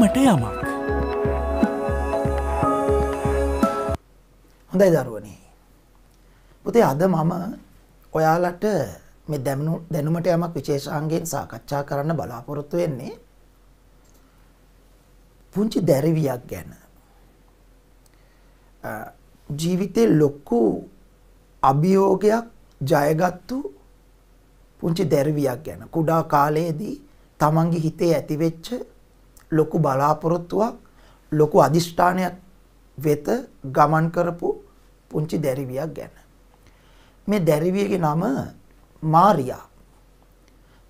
මට යමක්. හොඳයි දරුවනි. පුතේ අද මම ඔයාලට මේ දැනුම දැනුමට යමක් විශේෂාංගයෙන් සාකච්ඡා කරන්න බලාපොරොත්තු වෙන්නේ. පුංචි දැරිවියක් ගැන. ජීවිතේ ලොකු අභියෝගයක් ජයගත්තු පුංචි දැරිවියක් ගැන. කුඩා කාලයේදී තමන්ගේ හිතේ ඇතිවෙච්ච ලොකු බලාපොරොත්තුවක් ලොකු අදිෂ්ඨානයක් වෙත ගමන් කරපු පුංචි දැරිවියක් ගැන. මේ දැරිවියගේ නම මාරියා.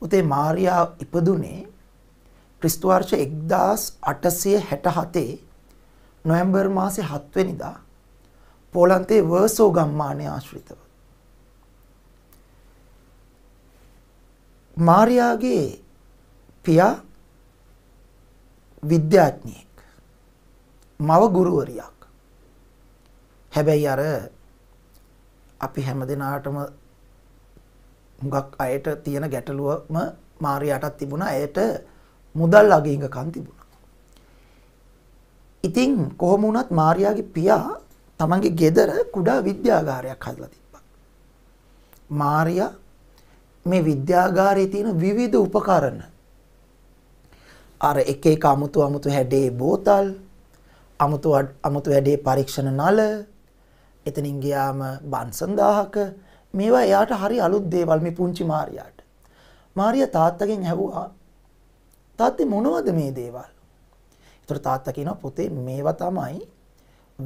උතේ මාරියා ඉපදුනේ ක්‍රිස්තු වර්ෂ 1867 නොවැම්බර් මාසේ 7 වෙනිදා පෝලන්තේ වර්සෝ ගම්මානයේ ආශ්‍රිතව. මාරියාගේ පියා විද්‍යාඥයෙක්. මව ගුරුවරියක්. හැබැයි අර අපි හැම දෙනාටම හුඟක් අයට තියෙන ගැටලුවම මාරියාටත් තිබුණා. ඇයට මුදල් අගින්කම් තිබුණා. ඉතින් කොහොම වුණත් මාරියාගේ පියා තමන්ගේ ගෙදර කුඩා විද්‍යාගාරයක් හදලා තිබ්බා. මාරියා මේ විද්‍යාගාරයේ තියෙන විවිධ උපකරණ අර එක එක අමුතු අමුතු හැඩේ බෝතල් අමුතු අමුතු හැඩේ පරීක්ෂණ නල එතනින් ගියාම බන්සන් දාහක මේවා එයාට හරි අලුත් දේවල් මේ පුංචි මාරියාට මාරියා තාත්තගෙන් ඇහුවා තාත්තේ මොනවද මේ දේවල් ඒතර තාත්තා කියනවා පුතේ මේවා තමයි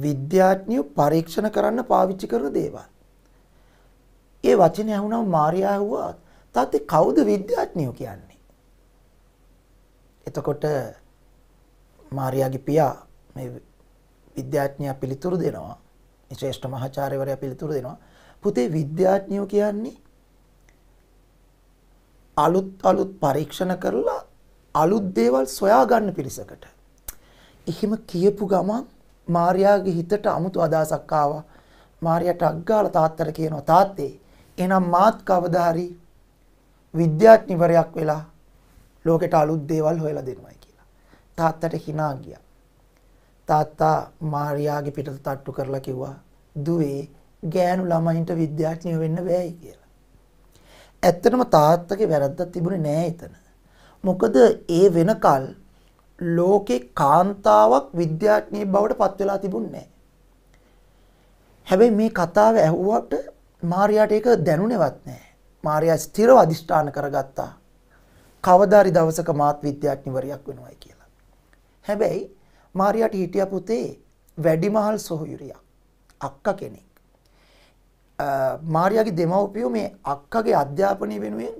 විද්‍යාඥයෝ පරීක්ෂණ කරන්න පාවිච්චි කරන දේවල් ඒ වචනේ ඇහුණාම මාරියා ඇහුවා තාත්තේ කවුද විද්‍යාඥයෝ කියන්නේ එතකොට මාරයාගේ පියා මේ විද්‍යාඥයා පිළිතුරු දෙනවා. ශ්‍රේෂ්ඨ මහාචාර්යවරයා පිළිතුරු දෙනවා. පුතේ විද්‍යාඥයෝ කියන්නේ අලුත් අලුත් පරීක්ෂණ කරලා අලුත් දේවල් සොයා ගන්න පිරිසකට. එහෙම කියපු ගමන් මාර්යාගේ හිතට 아무තු අදහසක් ආවා. මාර්යාට අග්ගාලා තාත්තට කියනවා තාත්තේ එහෙනම් මාත් කවදා හරි විද්‍යාඥවරයක් වෙලා ලෝකෙට අලුත් දේවල් හොයලා දෙනවයි කියලා. තාත්තට hina ගියා. තාත්තා මාරියාගේ පිටත තට්ටු කරලා කිව්වා "දුවේ ගෑනු ළමයින්ට විද්‍යාඥයෝ වෙන්න බෑයි" කියලා. ඇත්තටම තාත්තගේ වැරද්දක් තිබුණේ නෑ එතන. මොකද ඒ වෙනකල් ලෝකේ කාන්තාවක් විද්‍යාඥයෙක් බවට පත් වෙලා තිබුණේ නෑ. හැබැයි මේ කතාව ඇහුවට මාරියාට ඒක දැනුණේවත් නෑ. මාරියා ස්ථිරව අදිෂ්ඨාන කරගත්තා. කවදාරි දවසක මාත් විද්‍යාඥවරයක් වෙනවයි කියලා. හැබැයි මාරියාට හිටියා පුතේ වැඩිමහල් සොහොයුරියක් අක්කා කෙනෙක්. මාරියාගේ දෙමව්පියෝ මේ අක්කාගේ අධ්‍යාපනය වෙනුවෙන්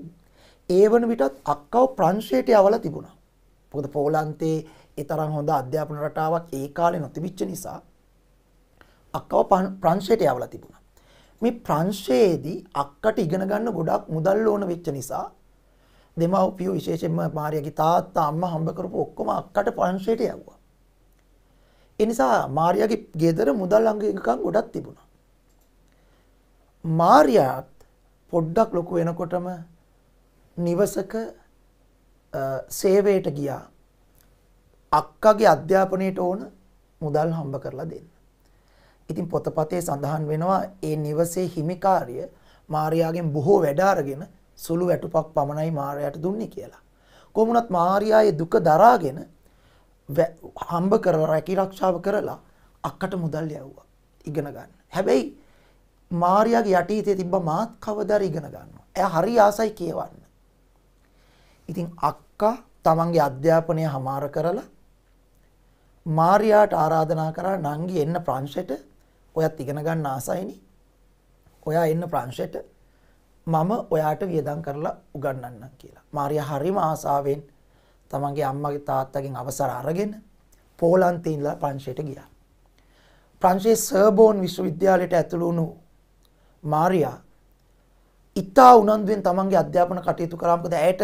ඒ වන විටත් අක්කව ප්‍රංශයට යවලා තිබුණා. මොකද පෝලන්තේ ඒ තරම් හොඳ අධ්‍යාපන රටාවක් ඒ කාලේ නොතිබිච්ච නිසා අක්කව ප්‍රංශයට යවලා තිබුණා. මේ ප්‍රංශයේදී අක්කට ඉගෙන ගන්න ගොඩක් මුදල් ඕන වෙච්ච නිසා දෙමව්පියෝ විශේෂයෙන්ම මාර්යාගේ තාත්තා අම්මා හම්බ කරපු ඔක්කොම අක්කට පන්සලට යවුවා. ඒ නිසා මාර්යාගේ ගෙදර මුදල් අංගිකම් ගොඩක් තිබුණා. මාර්යාත් පොඩ්ඩක් ලොකු වෙනකොටම නිවසක සේවයට ගියා. අක්කාගේ අධ්‍යාපනයට ඕන මුදල් හම්බ කරලා දෙන්න. ඉතින් පොතපතේ සඳහන් වෙනවා ඒ නිවසේ හිමිකාරිය මාර්යාගෙන් බොහෝ වැඩ අරගෙන සුළු වැටුපක් පමණයි මාරයට දුන්නේ කියලා. කොමුණත් මාරයායේ දුක දරාගෙන හම්බ කර රැකි රක්ෂාව කරලා අක්කට මුදල් යව්වා ඉගෙන ගන්න. හැබැයි මාරයාගේ යටි තිබ්බ මාත් කවදාද ඉගෙන ගන්නවා. එයා හරි ආසයි කියවන්න. ඉතින් අක්කා තමන්ගේ අධ්‍යාපනය හමාර කරලා මාරයාට ආරාධනා කරා නංගි එන්න ප්‍රංශයට ඔයත් ඉගෙන ගන්න ආසයිනේ. ඔයා එන්න ප්‍රංශයට මම ඔයාට වියදම් කරලා උගන්වන්නම් කියලා. මාරියා හරිම ආසාවෙන් තමන්ගේ අම්මගේ තාත්තගෙන් අවසර අරගෙන පෝලන්තේ ඉඳලා ප්‍රංශයට ගියා. ප්‍රංශයේ සර්බෝන් විශ්වවිද්‍යාලයට ඇතුළු වුණු මාරියා ඉතා උනන්දුවෙන් තමන්ගේ අධ්‍යාපන කටයුතු කරා මොකද ඇයට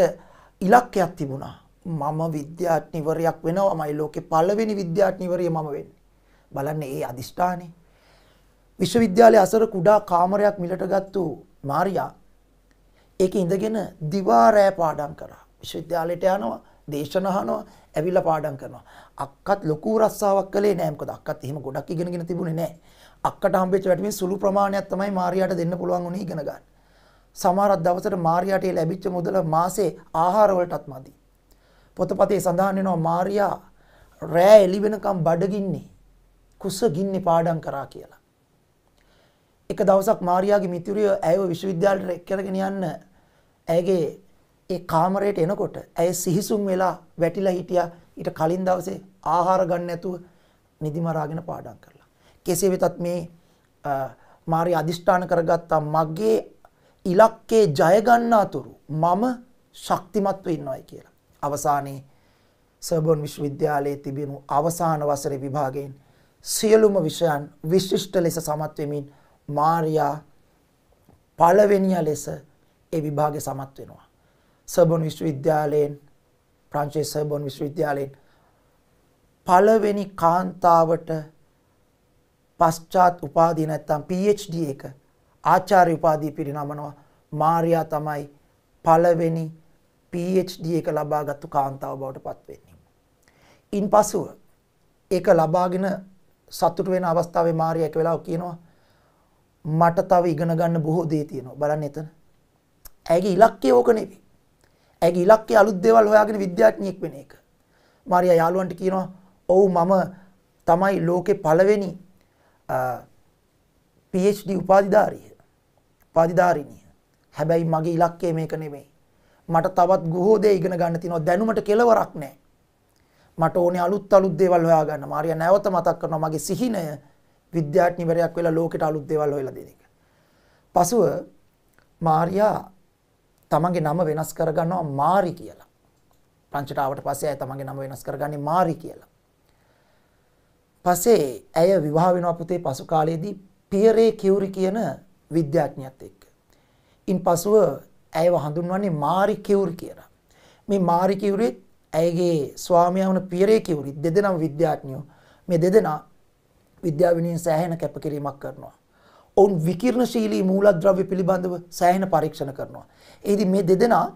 ඉලක්කයක් තිබුණා. මම විද්‍යාඥවරයක් වෙනවාමයි ලෝකේ පළවෙනි විද්‍යාඥවරිය මම වෙන්නේ. බලන්න ඒ අදිෂ්ඨානේ. විශ්වවිද්‍යාලයේ අසර කුඩා කාමරයක් මිලට ගත්තු මාරියා ඒක ඉඳගෙන දිවා රෑ පාඩම් කරා. විශ්වවිද්‍යාලයට යනවා, දේශන අහනවා, ඇවිල්ලා පාඩම් කරනවා. අක්කත් ලොකු රස්සාවක් කළේ නෑ. මොකද අක්කත් එහෙම ගොඩක් ඉගෙනගෙන තිබුණේ නෑ. අක්කට හම්බෙච්ච වැටමින් සුළු ප්‍රමාණයක් තමයි මාරියාට දෙන්න පුළුවන් වුණේ ඉගෙන ගන්න. සමහර දවසට මාරියාට ලැබිච්ච මුදල මාසේ ආහාර වලටත් මදි. පොතපතේ සඳහන් වෙනවා මාරියා රෑ එළි වෙනකම් බඩගින්නේ කුසගින්නේ පාඩම් කරා කියලා. එක දවසක් මාරියාගේ මිතුරිය ඇයව විශ්වවිද්‍යාලයට කරගෙන යන්න ඇයගේ ඒ කාමරයට එනකොට ඇය සිහිසුම් වෙලා වැටිලා හිටියා ඊට කලින් දවසේ ආහාර ගන්න නැතුව නිදිමරාගෙන පාඩම් කරලා. කෙසේ වෙතත් මේ මාරි අදිෂ්ඨාන කරගත්තා මගේ ඉලක්කේ ජය ගන්නාතුරු මම ශක්තිමත්ව ඉන්නවයි කියලා. අවසානයේ සර්බොන් විශ්වවිද්‍යාලයේ තිබෙනු අවසාන වසරේ විභාගයෙන් සියලුම විෂයන් විශිෂ්ට ලෙස සමත් වෙමින් මාරියා පළවෙනියා ලෙස ඒ විභාගේ සමත් වෙනවා. සර්බොන් විශ්වවිද්‍යාලයෙන් ප්‍රංශයේ සර්බොන් විශ්වවිද්‍යාලයෙන් පළවෙනි කාන්තාවට පශ්චාත් උපාධිය නැත්තම් PhD එක ආචාර්ය උපාධිය පිරිනමනවා මාර්යා තමයි පළවෙනි PhD එක ලබාගත්තු කාන්තාව බවට පත් වෙන්නේ. ඉන්පසුව ඒක ලබාගෙන සතුට වෙන අවස්ථාවේ මාර්යා එක වෙලාව කියනවා මට තව ඉගෙන ගන්න බොහෝ දේ තියෙනවා. බලන්න එතන. ඇගේ ඉලක්කය ඕක නෙවෙයි. ඇගේ ඉලක්කය අලුත් දේවල් හොයාගෙන විද්‍යාඥයෙක් වෙන එක. මාරියා යාළුවන්ට කියනවා, "ඔව් මම තමයි ලෝකේ පළවෙනි PhD උපාධිධාරිය. උපාධිධාරිණිය. හැබැයි මගේ ඉලක්කය මේක නෙමෙයි. මට තවත් ගොහෝ දේ ඉගෙන ගන්න තියෙනවා. දැනුමට කෙලවරක් නැහැ. මට ඕනේ අලුත් අලුත් දේවල් හොයා ගන්න. මාරියා නැවත මතක් කරනවා මගේ සිහිනය විද්‍යාඥවරයෙක් වෙලා ලෝකෙට අලුත් දේවල් හොයලා දෙන එක. පසුව මාරියා තමන්ගේ නම වෙනස් කරගන්නවා මාරි කියලා. ප්‍රංචට ආවට පස්සේ ඇය තමන්ගේ නම වෙනස් කරගන්නේ මාරි කියලා. පස්සේ ඇය විවාහ වෙනවා පුතේ පසු කාලයේදී පියරේ කිවුරි කියන විද්‍යාඥයෙක් එක්ක. ඉන් පසුව ඇයව හඳුන්වන්නේ මාරි කිවුරි කියලා. මේ මාරි කිවුරිත් ඇයගේ ස්වාමියා වන පියරේ කිවුරි දෙදෙනා විද්‍යාඥයෝ. මේ දෙදෙනා විද්‍යාව වෙනුවෙන් සෑහෙන කැපකිරීමක් කරනවා. ඔවුන් විකිරණශීලී මූලද්‍රව්‍ය පිළිබඳව සෑහෙන පරීක්ෂණ කරනවා. එෙහිදී මේ දෙදෙනා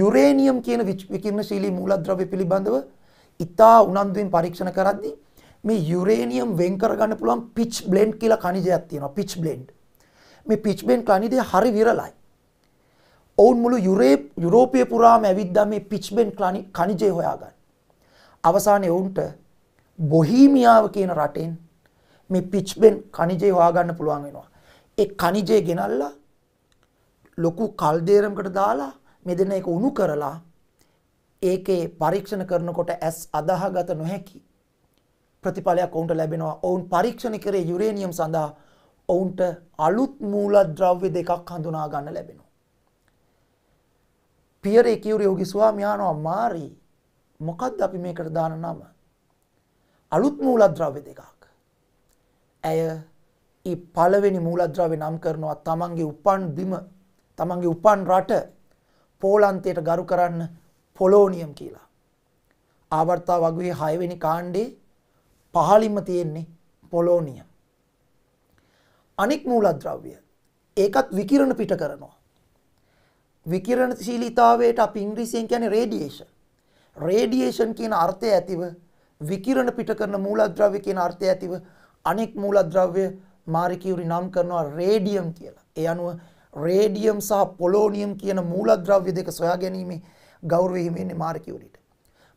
යුරේනියම් කියන විකිරණශීලී මූලද්‍රව්‍ය පිළිබඳව ඉතා උනන්දුවෙන් පරීක්ෂණ කරද්දී මේ යුරේනියම් වෙන් කරගන්න පුළුවන් පිච් බ්ලෙන්ඩ් කියලා කණිජයක් තියෙනවා පිච් බ්ලෙන්ඩ්. මේ පිච් බ්ලෙන්ඩ් කණිජය හරි විරලයි. ඔවුන් මුළු යුරෝපය පුරාම ඇවිද්දා මේ පිච් බ්ලෙන්ඩ් කණිජය හොයාගන්න. අවසානයේ ඔවුන්ට බොහීමියාව කියන රටෙන් මේ පිච් බ්ලෙන්ඩ් කණිජය හොයාගන්න පුළුවන් වෙනවා. ඒ කණිජය ගෙනල්ලා ලොකු කල් දේරමකට දාලා මෙදෙන එක උණු කරලා ඒකේ පරීක්ෂණ කරනකොට ඇස් අදාහගත නොහැකි ප්‍රතිඵලයක් ඔවුන්ට ලැබෙනවා. ඔවුන් පරීක්ෂණ කරේ යුරේනියම් සඳහා ඔවුන්ට අලුත් මූලද්‍රව්‍ය දෙකක් හඳුනා ගන්න ලැබෙනවා. පියරේ කියුරේ ඔහුගේ ස්වාමියානවා මාරි මොකද්ද අපි මේකට දාන නම? අලුත් මූලද්‍රව්‍ය දෙකක්. ඇය ඒ පළවෙනි මූලද්‍රව්‍ය නම් කරනවා තමන්ගේ උපන් බිම තමන්ගේ උපන් රට පෝලන්තයට ගරු කරන්න පොලෝනියම් කියලා. ආවර්තා වගේ 6 වෙනි කාණ්ඩේ පහළින්ම තියෙන්නේ පොලෝනියම්. අනෙක් මූලද්‍රව්‍ය ඒකත් විකිරණ පිට කරනවා. විකිරණශීලීතාවයට අපි ඉංග්‍රීසියෙන් කියන්නේ රේඩියේෂන්. රේඩියේෂන් කියන අර්ථය ඇතිව විකිරණ පිට කරන මූලද්‍රව්‍ය කියන අර්ථය ඇතිව අනෙක් මූලද්‍රව්‍ය මාරි කියුරි නම් කරනවා රේඩියම් කියලා. ඒ අනුව රේඩියම් සහ පොලෝනියම් කියන මූලද්‍රව්‍ය දෙක සොයා ගැනීමේ ගෞරවය හිමිවෙන්නේ මාරි කියුරිට.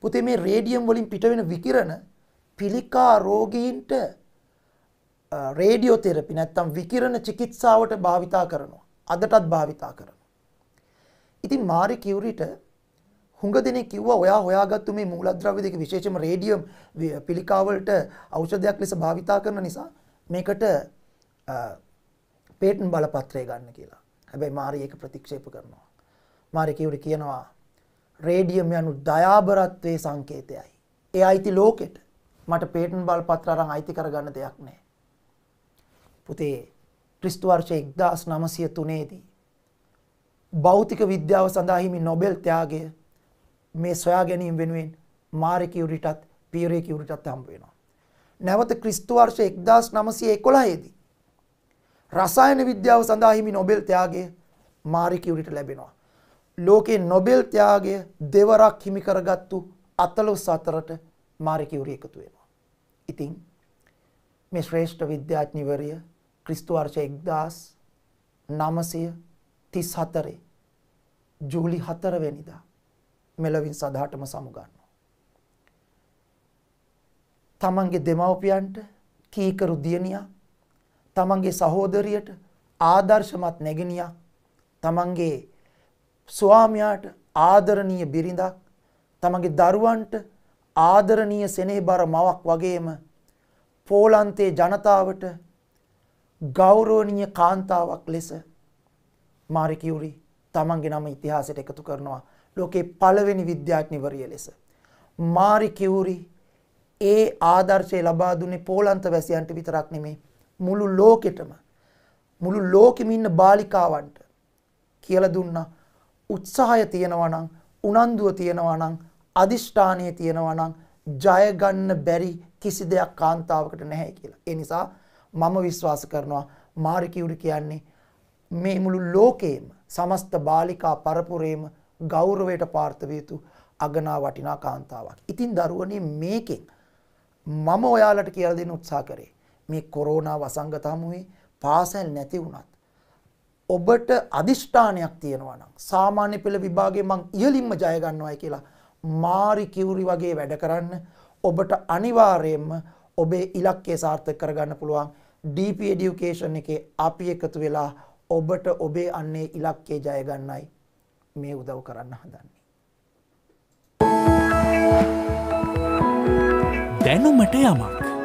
පුතේ මේ රේඩියම් වලින් පිටවෙන විකිරණ පිළිකා රෝගීන්ට රේඩියෝ තෙරපි නැත්තම් විකිරණ චිකිත්සාවට භාවිතා කරනවා. අදටත් භාවිතා කරනවා. ඉතින් මාරි කියුරිට හුඟ දෙනෙක් කිව්වා ඔයා හොයාගත්තු මේ මූලද්‍රව්‍ය දෙක විශේෂම රේඩියම් පිළිකාවලට ඖෂධයක් ලෙස භාවිතා කරන නිසා මේකට පේටන් බලපත්‍රය ගන්න කියලා හැබැයි මාරියක ප්‍රතික්ෂේප කරනවා මාරිකවුට කියනවා රේඩියම් යනු දයාබරත්වය සංකේතයයි ඒ අයිති ලෝකෙට මට පේටන් බලපත්‍රරං අයිති කරගන්න දෙයක් නෑ පුතේ ක්‍රිස්තුවර්ෂය එක්දස් නමසය තුනේදී බෞතික විද්‍යාව සඳහිමි නොබෙල් ත්‍යයාගය මේ සොයා ගැනීම් වෙනුවෙන් මාරකවුරිටත් පියරයකවුරිටත් හම්බ වෙනවා. නැවත ක්‍රිස්තුවර්ෂය එක්දස් නමසය එකොලායේදී රසායන විද්‍යාව සඳහා හිමි නොබෙල් ත්‍යාගය මාරි කියුරිට ලැබෙනවා. ලෝකේ නොබෙල් ත්‍යාගය දෙවරක් හිමි කරගත්තු 144ට මාරි කියුරි එකතු වෙනවා. ඉතින් මේ ශ්‍රේෂ්ඨ විද්‍යාඥවරය ක්‍රිස්තු වර්ෂ 1934 ජූලි 4 වෙනිදා මෙලවින් සදාටම සමුගන්නවා. තමන්ගේ දෙමව්පියන්ට කීකරු දියණියක් තමන්ගේ සහෝදරියට ආදර්ශමත් නැගණියක් තමන්ගේ ස්වාමියාට ආදරණීය බිරිඳක් තමන්ගේ දරුවන්ට ආදරණීය සෙනෙහබර මවක් වගේම පෝලන්තයේ ජනතාවට ගෞරවනීය කාන්තාවක් ලෙස මාරි කියුරි තමන්ගේ නම ඉතිහාසයට එකතු කරනවා ලෝකේ පළවෙනි විද්‍යාඥවරිය ලෙස මාරි කියුරි ඒ ආදර්ශය ලබා දුන්නේ පෝලන්ත වැසියන්ට විතරක් නෙමෙයි මුළු ලෝකෙටම මුළු ලෝකෙම ඉන්න බාලිකාවන්ට කියලා දුන්නා උත්සාහය තියෙනවා නම් උනන්දුව තියෙනවා නම් අදිෂ්ඨානය තියෙනවා නම් ජය ගන්න බැරි කිසි දෙයක් කාන්තාවකට නැහැ කියලා. ඒ නිසා මම විශ්වාස කරනවා මාරි කිවුරු කියන්නේ මේ මුළු ලෝකේම සමස්ත බාලිකා පරපුරේම ගෞරවයට පාර්ථ වේතු අගනා වටිනා කාන්තාවක්. ඉතින් දරුවනේ මේකෙන් මම ඔයාලට කියලා දෙන්න උත්සාහ කරේ. මේ කොරෝනා වසංගත හමුවේ පාසල් නැති වුණත් ඔබට අදිෂ්ඨානයක් තියෙනවා නම් සාමාන්‍ය පෙළ විභාගේ මං ඉහළින්ම ජය ගන්නවායි කියලා මාරි කිවුරි වගේ වැඩ කරන්න ඔබට අනිවාර්යයෙන්ම ඔබේ ඉලක්කය සාර්ථක කරගන්න පුළුවන් DP education එකේ අපි එකතු වෙලා ඔබට ඔබේ අන්නේ ඉලක්කය ජය ගන්නයි මේ උදව් කරන්න හදන්නේ. දැනුමට යමක්